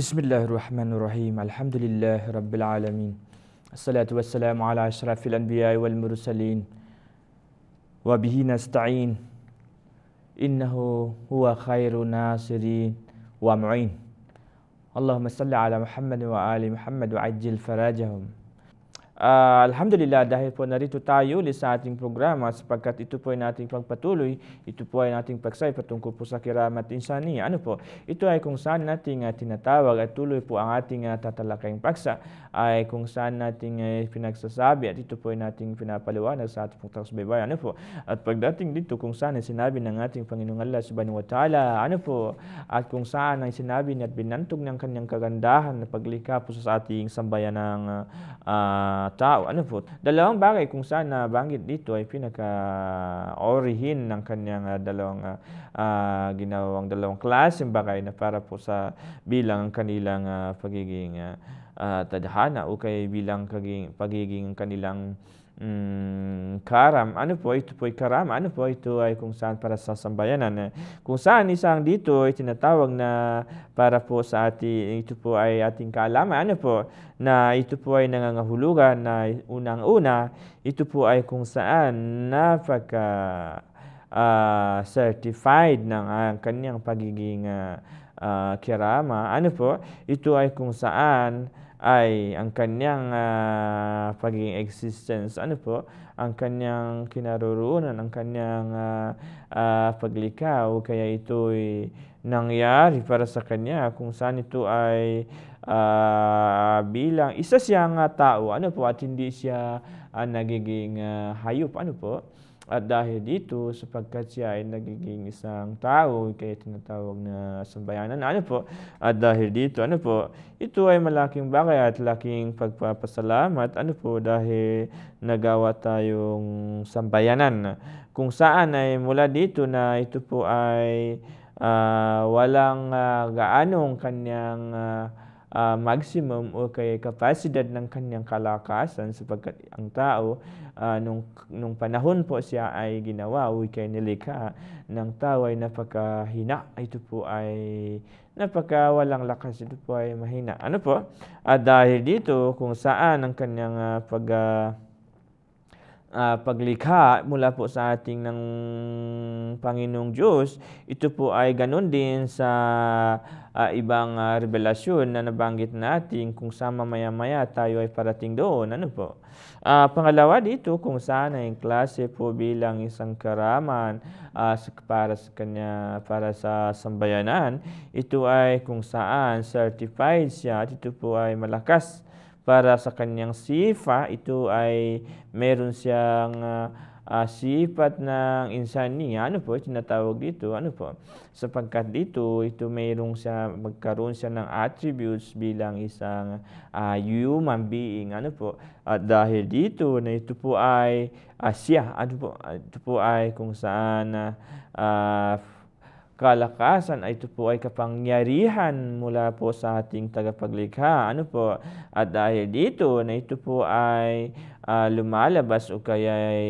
بسم الله الرحمن الرحيم الحمد لله رب العالمين الصلاة والسلام على أشرف الأنبياء والمرسلين وبه نستعين إنه هو خير ناصرين ومعين اللهم صل على محمد وآل محمد وعجل فرجهم Uh, Alhamdulillah dahil po narito tayo ulit sa ating programa sapagkat ito po ay nating pagpatuloy, ito po ay nating pagsay patungkol po sa kiramat insani. Ano po? Ito ay kung saan nating uh, tinatawag at tuloy po ang ating uh, tatalakayang paksa ay kung saan nating uh, pinagsasabi at ito po ay nating pinapaliwanag sa ating pong taksbaybay. Ano po? At pagdating dito kung saan ay sinabi ng ating Panginoong Allah subhanahu wa ta'ala, ano po? At kung saan ay sinabi niya at binantog ng kanyang kagandahan na paglikha po sa ating sambayan ng uh, tao. Ano po? Dalawang bagay kung saan nabanggit dito ay pinaka-orihin ng kanyang uh, dalawang uh, ginawang dalawang klaseng bagay na para po sa bilang kanilang uh, pagiging uh, uh, tadhana o kay bilang kaging, pagiging kanilang mm, karam. Ano po? Ito po'y karam. Ano po? Ito ay kung saan para sa sambayanan. Kung saan isang dito ay tinatawag na para po sa ating, ito po ay ating kaalaman. Ano po? Na ito po ay nangangahulugan na unang-una, ito po ay kung saan napaka uh, certified ng uh, kanyang pagiging uh, uh, kirama. Ano po? Ito ay kung saan ay ang kanyang uh, pagiging existence, ano po, ang kanyang kinaroroonan, ang kanyang uh, uh, paglikaw, kaya ito'y nangyari para sa kanya kung saan ito ay uh, bilang isa siyang uh, tao, ano po, at hindi siya uh, nagiging uh, hayop, ano po. At dahil dito, sapagkat siya ay nagiging isang tao, kaya tinatawag na sambayanan, ano po? At dahil dito, ano po? Ito ay malaking bagay at laking pagpapasalamat, ano po? Dahil nagawa tayong sambayanan, kung saan ay mula dito na ito po ay uh, walang uh, gaanong kanyang uh, uh, maximum o kaya kapasidad ng kanyang kalakasan sapagkat ang tao uh, nung, nung panahon po siya ay ginawa o kaya nilikha ng tao ay napakahina. Ito po ay napaka walang lakas. Ito po ay mahina. Ano po? Uh, dahil dito kung saan ang kanyang uh, pag- uh, uh, paglikha mula po sa ating ng Panginoong Diyos, ito po ay ganun din sa uh, ibang uh, revelasyon na nabanggit natin kung sa mamaya-maya tayo ay parating doon. Ano po? Uh, pangalawa dito, kung saan ay klase po bilang isang karaman uh, para sa kanya, para sa sambayanan, ito ay kung saan certified siya at ito po ay malakas para sa kanyang sifa. Ito ay meron siyang uh, ah, uh, ah, sipat ng insaniya. Ano po tinatawag dito? Ano po? Sapagkat dito, ito mayroong siya, magkaroon siya ng attributes bilang isang uh, human being. Ano po? At dahil dito na ito po ay uh, siya. Ano po? Ito po ay kung saan uh, kalakasan ay ito po ay kapangyarihan mula po sa ating tagapaglikha. Ano po? At dahil dito na ito po ay uh, lumalabas o kaya ay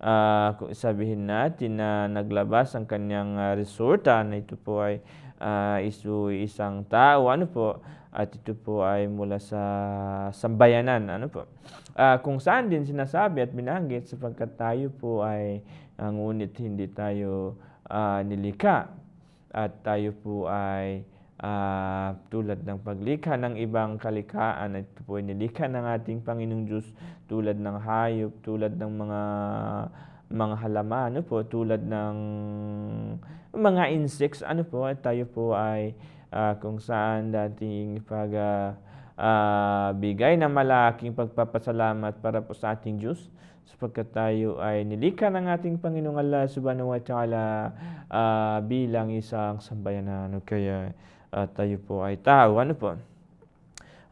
uh, sabihin natin na naglabas ang kanyang uh, resulta na ito po ay uh, isu isang tao ano po at ito po ay mula sa sambayanan ano po uh, kung saan din sinasabi at binanggit sapagkat tayo po ay uh, ngunit hindi tayo uh, nilikha. At tayo po ay uh, tulad ng paglikha ng ibang kalikaan at ito po ay nilikha ng ating Panginoong Diyos tulad ng hayop, tulad ng mga mga halaman, ano po, tulad ng mga insects, ano po, at tayo po ay uh, kung saan dating pag uh, uh, bigay ng malaking pagpapasalamat para po sa ating Diyos sapagkat tayo ay nilikha ng ating Panginoong Allah subhanahu wa ta'ala uh, bilang isang sambayanan. Kaya uh, tayo po ay tao. Ano po?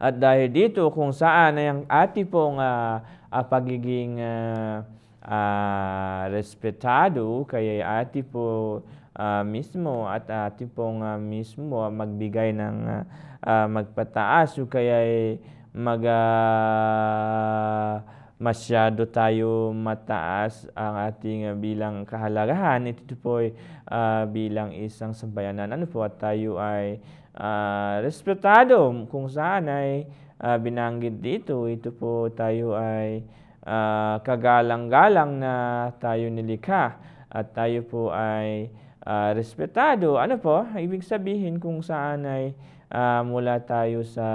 At dahil dito kung saan ay ang ating pong uh, uh, pagiging uh, uh, respetado, kaya ati po uh, mismo at ati pong uh, mismo magbigay ng uh, uh, magpataas o kaya mag uh, masyado tayo mataas ang ating ah, bilang kahalagahan. Ito po ay uh, bilang isang sambayanan. Ano po at tayo ay uh, respetado kung saan ay uh, binanggit dito. Ito po tayo ay uh, kagalang-galang na tayo nilikha at tayo po ay uh, respetado. Ano po? Ibig sabihin kung saan ay uh, mula tayo sa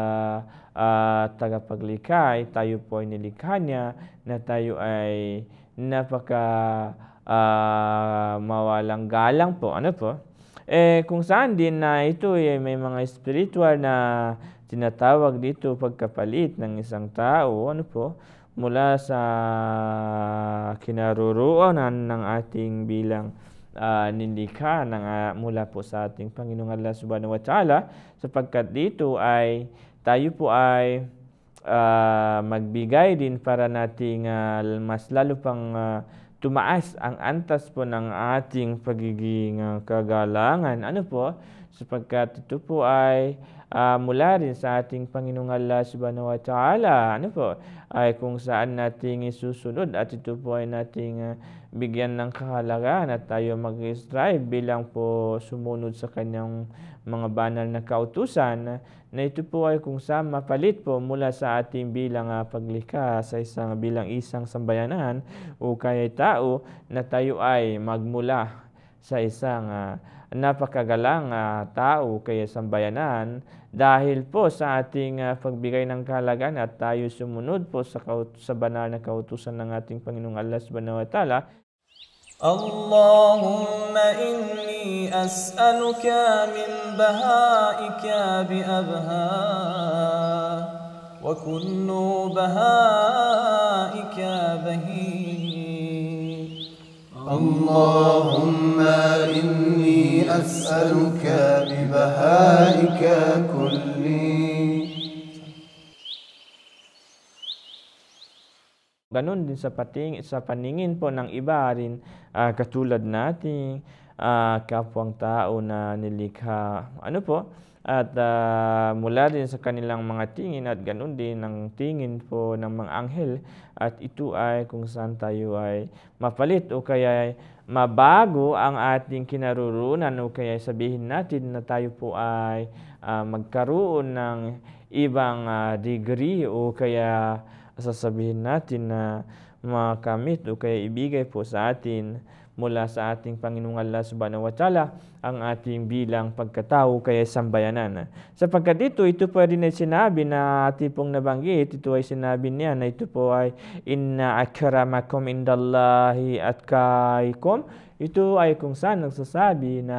uh, tagapaglikha, tayo po ay nilikha niya na tayo ay napaka uh, mawalang galang po. Ano po? Eh, kung saan din na ito ay may mga spiritual na tinatawag dito pagkapalit ng isang tao, ano po, mula sa kinaruruanan ng ating bilang uh, ah, nindika ng, uh, mula po sa ating Panginoong Allah Subhanahu wa Ta'ala sapagkat dito ay tayo po ay uh, magbigay din para nating uh, mas lalo pang uh, tumaas ang antas po ng ating pagiging uh, kagalangan. Ano po? Sapagkat ito po ay uh, mula rin sa ating Panginoong Allah subhanahu wa ta'ala ano po ay kung saan nating isusunod at ito po ay nating uh, bigyan ng kahalagaan at tayo mag-strive bilang po sumunod sa kanyang mga banal na kautusan na ito po ay kung saan mapalit po mula sa ating bilang uh, paglikha sa isang bilang isang sambayanan o kaya tao na tayo ay magmula sa isang uh, napakagalang uh, tao kay sambayanan dahil po sa ating uh, pagbigay ng kalagan at tayo sumunod po sa, sa banal na kautusan ng ating Panginoong Allah subhanahu wa ta'ala. اللهم إني أسألك من بهائك بأبهاء وكل بهائك بهيم اللهم إني أسألك ببهائك كلي Ganon din sa, pating, sa paningin po ng iba rin uh, katulad nating uh, kapwang tao na nilikha. Ano po? at uh, mula din sa kanilang mga tingin at ganun din ang tingin po ng mga anghel at ito ay kung saan tayo ay mapalit o kaya ay mabago ang ating kinaruroonan o kaya sabihin natin na tayo po ay uh, magkaroon ng ibang uh, degree o kaya sasabihin natin na makamit o kaya ibigay po sa atin mula sa ating Panginoong Allah subhanahu wa ta'ala ang ating bilang pagkatao kaya sambayanan. Sapagkat ito, ito po rin ay sinabi na ating pong nabanggit, ito ay sinabi niya na ito po ay inna akramakum indallahi at kaikom. Ito ay kung saan nagsasabi na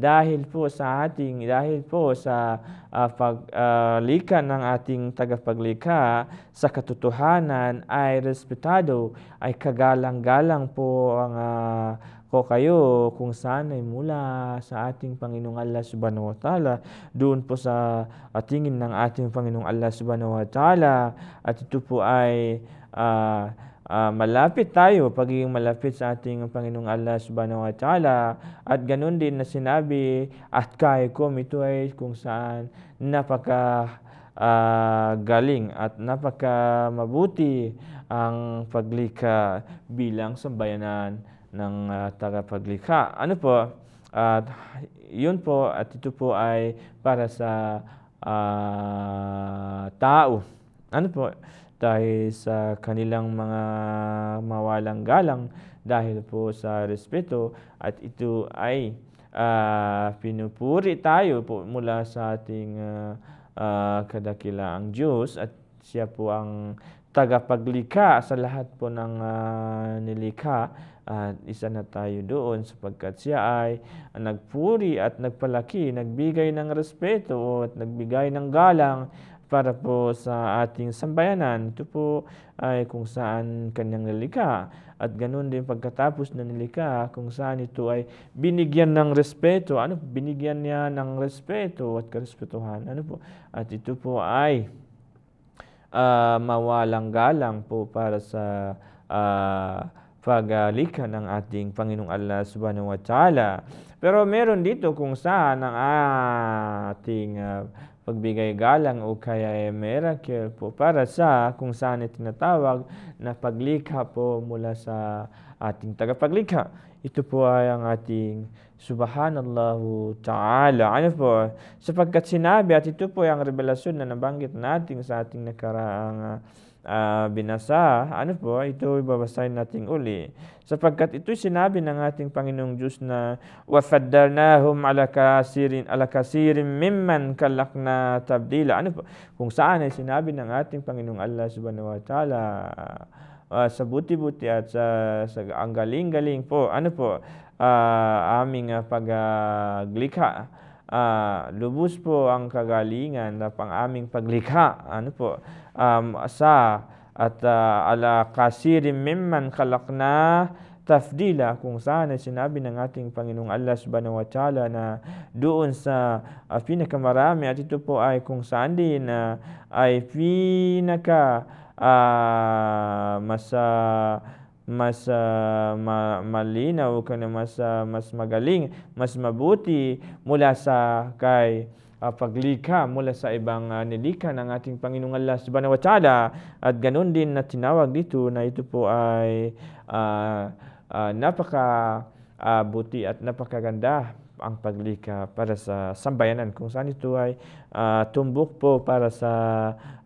dahil po sa ating, dahil po sa uh, ah, paglika ah, uh, ng ating tagapaglikha sa katotohanan ay respetado, ay kagalang-galang po ang uh, ko kayo kung saan ay mula sa ating Panginoong Allah Subhanahu wa Ta'ala doon po sa tingin ng ating Panginoong Allah Subhanahu wa Ta'ala at ito po ay uh, uh, malapit tayo, pagiging malapit sa ating Panginoong Allah subhanahu wa ta'ala. At ganun din na sinabi, at kaya ko ito ay kung saan napaka uh, galing at napaka mabuti ang paglikha bilang sambayanan ng uh, tagapaglikha. Ano po? At yun po at ito po ay para sa uh, tao. Ano po? dahil sa kanilang mga mawalang galang dahil po sa respeto at ito ay uh, pinupuri tayo po mula sa ating uh, uh, kadakilaang Diyos at siya po ang tagapaglikha sa lahat po ng uh, nilikha at uh, isa na tayo doon sapagkat siya ay nagpuri at nagpalaki, nagbigay ng respeto at nagbigay ng galang para po sa ating sambayanan. Ito po ay kung saan kanyang nalika at ganun din pagkatapos na nalika kung saan ito ay binigyan ng respeto. Ano po? Binigyan niya ng respeto at karespetuhan. Ano po? At ito po ay uh, mawalang galang po para sa uh, ah, pagalika ng ating Panginoong Allah subhanahu wa ta'ala. Pero meron dito kung saan ang ating uh, pagbigay galang o kaya ay eh, miracle po para sa kung saan itinatawag na paglikha po mula sa ating tagapaglikha. Ito po ay ang ating Subhanallahu Ta'ala. Ano po? Sapagkat sinabi at ito po ay ang revelasyon na nabanggit natin sa ating nakaraang uh, uh, binasa, ano po, ito ibabasahin natin uli. Sapagkat ito'y sinabi ng ating Panginoong Diyos na وَفَدَّلْنَاهُمْ عَلَى كَاسِرٍ عَلَى كَاسِرٍ مِمَّنْ كَلَّقْنَا تَبْدِيلًا Ano po, kung saan ay sinabi ng ating Panginoong Allah subhanahu wa ta'ala, uh, sa buti-buti at sa, sa ang galing-galing po, ano po, uh, aming uh, paglikha. Uh, uh, lubos po ang kagalingan na pang aming paglikha ano po um, sa at uh, ala kasirim mimman kalakna tafdila kung saan sinabi ng ating Panginoong Allah subhanahu wa ta'ala na doon sa uh, pinakamarami at ito po ay kung saan din uh, ay pinaka uh, masa mas uh, ma- malinaw, kung mas, uh, mas magaling, mas mabuti mula sa kay uh, paglikha mula sa ibang uh, nilikha ng ating Panginoong Allah Subhanahu wa Ta'ala. At ganoon din na tinawag dito na ito po ay uh, uh, napaka uh, buti at napakaganda ang paglika para sa sambayanan kung saan ito ay uh, tumbok po para sa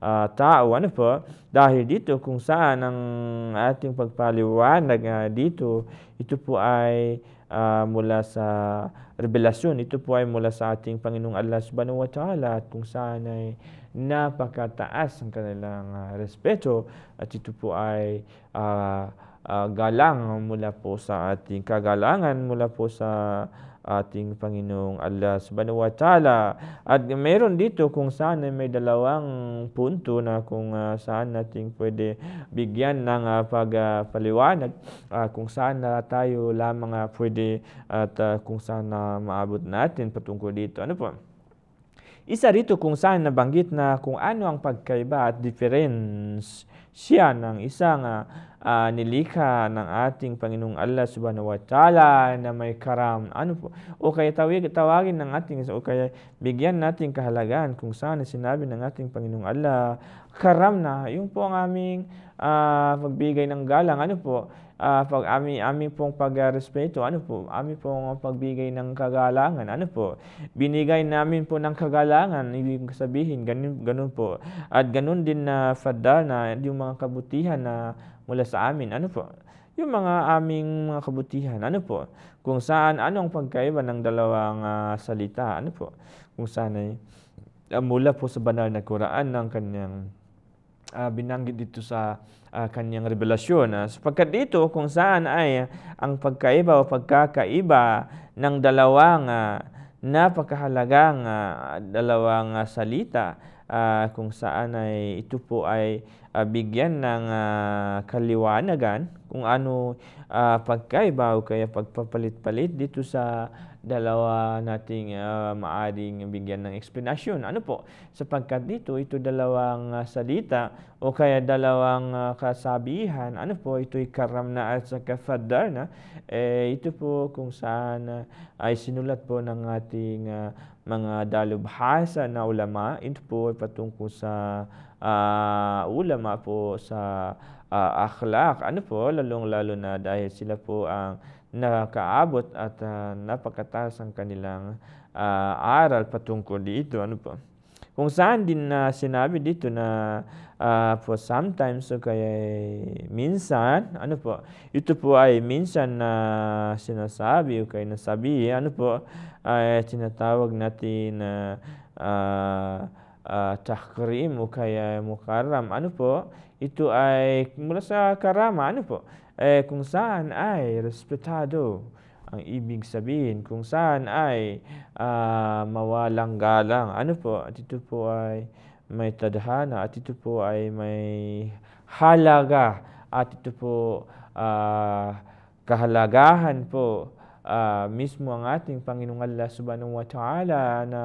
uh, tao. Ano po? Dahil dito kung saan ang ating pagpaliwanag uh, dito, ito po ay uh, mula sa revelasyon. Ito po ay mula sa ating Panginoong Allah subhanahu wa ta'ala at kung saan ay napakataas ang kanilang uh, respeto at ito po ay uh, uh, galang mula po sa ating kagalangan mula po sa ating Panginoong Allah subhanahu wa ta'ala. At meron dito kung saan may dalawang punto na kung uh, saan natin pwede bigyan ng uh, pagpaliwanag uh, kung saan na tayo lamang uh, pwede at uh, kung saan na uh, maabot natin patungkol dito. Ano po? Isa rito kung saan nabanggit na kung ano ang pagkaiba at difference siya ng isang uh, uh, nilika ng ating Panginoong Allah subhanahu wa ta'ala na may karam. Ano po? O kaya tawag, tawagin ng ating, o kaya bigyan natin kahalagaan kung saan sinabi ng ating Panginoong Allah, karam na, yung po ang aming uh, pagbigay ng galang. Ano po? Uh, pag ami ami pong pagrespeto, ano po, aming pong pagbigay ng kagalangan, ano po, binigay namin po ng kagalangan, ibig sabihin, ganun, ganun po. At ganun din na uh, na yung mga kabutihan na mula sa amin. Ano po? Yung mga aming mga kabutihan. Ano po? Kung saan, ano ang pagkaiba ng dalawang uh, salita? Ano po? Kung saan ay uh, mula po sa banal na Quran ng kanyang uh, binanggit dito sa uh, kanyang revelasyon. Uh, sapagkat dito kung saan ay ang pagkaiba o pagkakaiba ng dalawang uh, napakahalagang uh, dalawang uh, salita uh, kung saan ay ito po ay uh, bigyan ng uh, kaliwanagan kung ano uh, pagkaiba o kaya pagpapalit-palit dito sa dalawa nating uh, maaring bigyan ng explanation. Ano po? Sapagkat dito, ito dalawang uh, salita o kaya dalawang uh, kasabihan. Ano po? Ito'y karamna at saka fadar Eh, ito po kung saan uh, ay sinulat po ng ating uh, mga dalubhasa na ulama. Ito po ay patungkol sa uh, ulama po sa uh, ah, akhlak. Ano po, lalong-lalo na dahil sila po ang nakaabot at uh, napakataas ang kanilang uh, aral patungkol dito. Ano po? Kung saan din na uh, sinabi dito na uh, po sometimes o so kaya minsan, ano po, ito po ay minsan na uh, sinasabi o kaya nasabi, ano po, ay uh, tinatawag natin na uh, uh uh, ah, tahkrim kaya mukarram ano po ito ay mula sa karama ano po eh, kung saan ay respetado ang ibig sabihin kung saan ay uh, ah, mawalang galang ano po at ito po ay may tadhana at ito po ay may halaga at ito po uh, kahalagahan po uh, mismo ang ating Panginoong Allah subhanahu wa ta'ala na,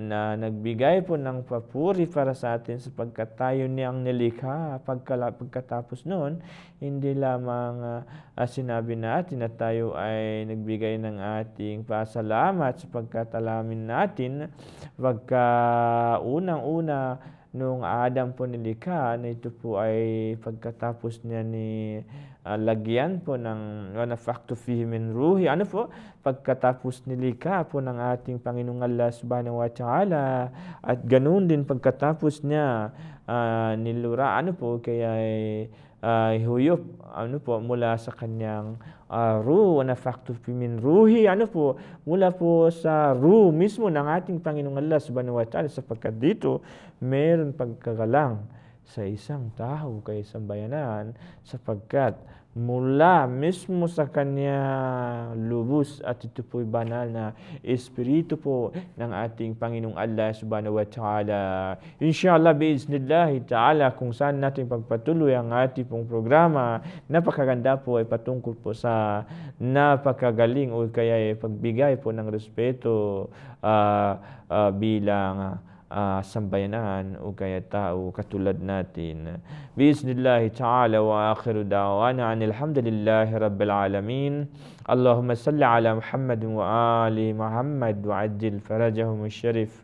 na nagbigay po ng papuri para sa atin sapagkat tayo niyang nilikha pagkala, pagkatapos noon hindi lamang uh, sinabi natin na tayo ay nagbigay ng ating pasalamat sapagkat alamin natin pagka unang-una nung Adam po nilika na ito po ay pagkatapos niya ni uh, lagyan po ng wa nafaktu fihi min ruhi ano po pagkatapos nilika po ng ating Panginoong Allah subhanahu wa ta'ala at ganun din pagkatapos niya uh, nilura ano po kaya ay uh, huyup ano po mula sa kanyang uh, ah, ruh na faktu pimin ruhi ano po mula po sa ru mismo ng ating Panginoong Allah subhanahu wa ta'ala sapagkat dito mayroon pagkagalang sa isang tao kay isang bayanan sapagkat mula mismo sa kanya lubos at ito po'y banal na Espiritu po ng ating Panginoong Allah subhanahu wa ta'ala. Inshallah, biiznillahi ta'ala, kung saan natin pagpatuloy ang ating pong programa, napakaganda po ay patungkol po sa napakagaling o kaya ay pagbigay po ng respeto uh, uh, bilang uh, sambayanan o kaya tao katulad natin. Biiznillahi ta'ala wa akhiru da'wana anilhamdulillahi rabbil alamin. Allahumma salli ala Muhammad wa ali Muhammad wa ajil farajahum al-sharif.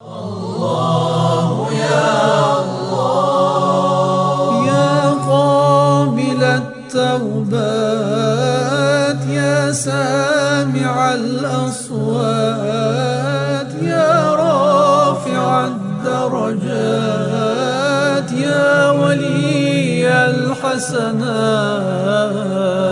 Allahu ya Allah. sana